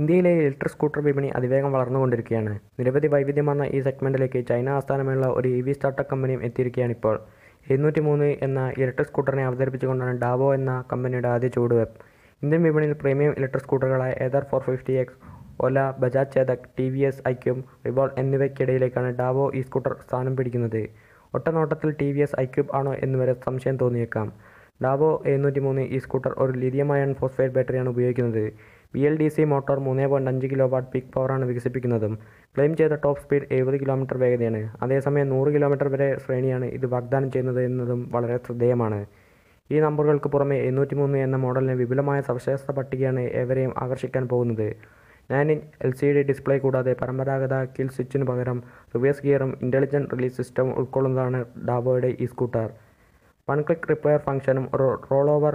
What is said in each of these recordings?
ഇന്ത്യയിലെ electric scooter വിപണി അതിവേഗം വളർന്നുകൊണ്ടിരിക്കുകയാണ് നിരവധി വൈവിധ്യമാർന്ന ഈ സെഗ്മെൻറ്റിലേക്ക് ചൈന ആസ്ഥാനമുള്ള ഒരു ഇ വി സ്റ്റാർട്ടപ്പ് കമ്പനിയും എത്തിയിരിക്കുകയാണ് ഇപ്പോൾ ഇരുന്നൂറ്റി മൂന്ന് എന്ന ഇലക്ട്രിക് സ്കൂട്ടറിനെ അവതരിപ്പിച്ചുകൊണ്ടാണ് ഡാവോ എന്ന കമ്പനിയുടെ ആദ്യ വെബ് ഇന്ത്യൻ വിപണിയിൽ പ്രീമിയം ഇലക്ട്രിക് സ്കൂട്ടറുകളായ Ather four fifty X Ola Bajaj Chetak T V S iQube റിബോൾ എന്നിവയ്ക്കിടയിലേക്കാണ് ഡാവോ ഈ സ്കൂട്ടർ സ്ഥാനം പിടിക്കുന്നത് ഒറ്റനോട്ടത്തിൽ ടി വി എസ് ഐക്യൂബ് ആണോ എന്നുവരെ സംശയം തോന്നിയേക്കാം ഡാവോ എഴുന്നൂറ്റി മൂന്ന് ഈ സ്കൂട്ടർ ഒരു ലിഥിയം അയൺ ഫോസ്ഫേറ്റ് ബാറ്ററിയാണ് ഉപയോഗിക്കുന്നത് B L D C motor മൂന്ന് പോയിൻറ്റ് അഞ്ച് കിലോ വാട്ട് പീക്ക് പവറാണ് വികസിപ്പിക്കുന്നതും ക്ലെയിം ചെയ്ത ടോപ്പ് സ്പീഡ് എഴുപത് കിലോമീറ്റർ വേഗതയാണ് അതേസമയം നൂറ് കിലോമീറ്റർ വരെ ശ്രേണിയാണ് ഇത് വാഗ്ദാനം ചെയ്യുന്നത് എന്നതും വളരെ ശ്രദ്ധേയമാണ് ഈ നമ്പറുകൾക്ക് പുറമെ എണ്ണൂറ്റി മൂന്ന് എന്ന മോഡലിന് വിപുലമായ സവിശേഷത പട്ടികയാണ് ഏവരെയും ആകർഷിക്കാൻ പോകുന്നത് nine inch L C D display കൂടാതെ പരമ്പരാഗത കിൽ സ്വിച്ചിന് പകരം റിവേഴ്സ് ഗിയറും ഇൻ്റലിജൻറ്റ് റിലീസ് സിസ്റ്റവും ഉൾക്കൊള്ളുന്നതാണ് ഡാബോയുടെ ഈ സ്കൂട്ടർ വൺ ക്ലിക്ക് റിപ്പയർ ഫംഗ്ഷനും റോൾ ഓവർ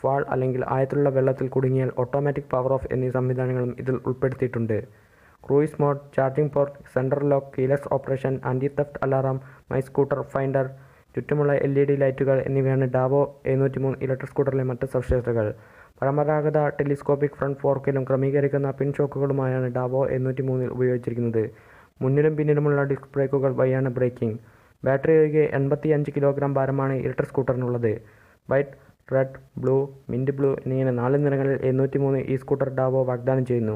ഫാൾ അല്ലെങ്കിൽ ആയത്തിലുള്ള വെള്ളത്തിൽ കുടുങ്ങിയാൽ ഓട്ടോമാറ്റിക് പവർ ഓഫ് എന്നീ സംവിധാനങ്ങളും ഇതിൽ ഉൾപ്പെടുത്തിയിട്ടുണ്ട് cruise mode charging port central lock keyless operation anti theft alarm my scooter finder ചുറ്റുമുള്ള എൽ ഇ ഡി ലൈറ്റുകൾ എന്നിവയാണ് ഡാവോ എഴുന്നൂറ്റി മൂന്ന് ഇലക്ട്രിക് സ്കൂട്ടറിലെ മറ്റ് സവിശേഷതകൾ പരമ്പരാഗത ടെലിസ്കോപ്പിക് ഫ്രണ്ട് ഫോർക്കിലും ക്രമീകരിക്കുന്ന പിൻ ഷോക്കുകളുമായാണ് ഡാവോ എഴുന്നൂറ്റി മൂന്നിൽ ഉപയോഗിച്ചിരിക്കുന്നത് മുന്നിലും പിന്നിലുമുള്ള ഡിസ്ക് ബ്രേക്കുകൾ വഴിയാണ് ബ്രേക്കിംഗ് ബാറ്ററി ഒഴികെ അഞ്ച് കിലോഗ്രാം ഭാരമാണ് ഇലക്ട്രിക് സ്കൂട്ടറിനുള്ളത് white red blue mint blue എന്നിങ്ങനെ നാല് നിറങ്ങളിൽ എഴുന്നൂറ്റി മൂന്ന് ഈ സ്കൂട്ടർ ഡാവോ വാഗ്ദാനം ചെയ്യുന്നു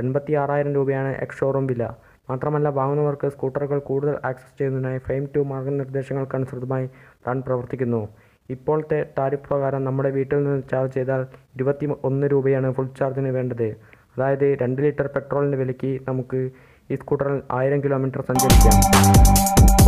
എൺപത്തി ആറായിരം രൂപയാണ് എക്സ് ഷോറൂം വില മാത്രമല്ല വാങ്ങുന്നവർക്ക് സ്കൂട്ടറുകൾ കൂടുതൽ ആക്സസ് ചെയ്യുന്നതിനായി ഫെയിം ടു മാർഗനിർദ്ദേശങ്ങൾക്കനുസൃതമായി റൺ പ്രവർത്തിക്കുന്നു ഇപ്പോഴത്തെ ടാരിഫ് പ്രകാരം നമ്മുടെ വീട്ടിൽ നിന്ന് ചാർജ് ചെയ്താൽ ഇരുപത്തി ഒന്ന് രൂപയാണ് ഫുൾ ചാർജിന് വേണ്ടത് അതായത് രണ്ട് ലിറ്റർ പെട്രോളിൻ്റെ വിലയ്ക്ക് നമുക്ക് ഈ സ്കൂട്ടറിൽ ആയിരം കിലോമീറ്റർ സഞ്ചരിക്കാം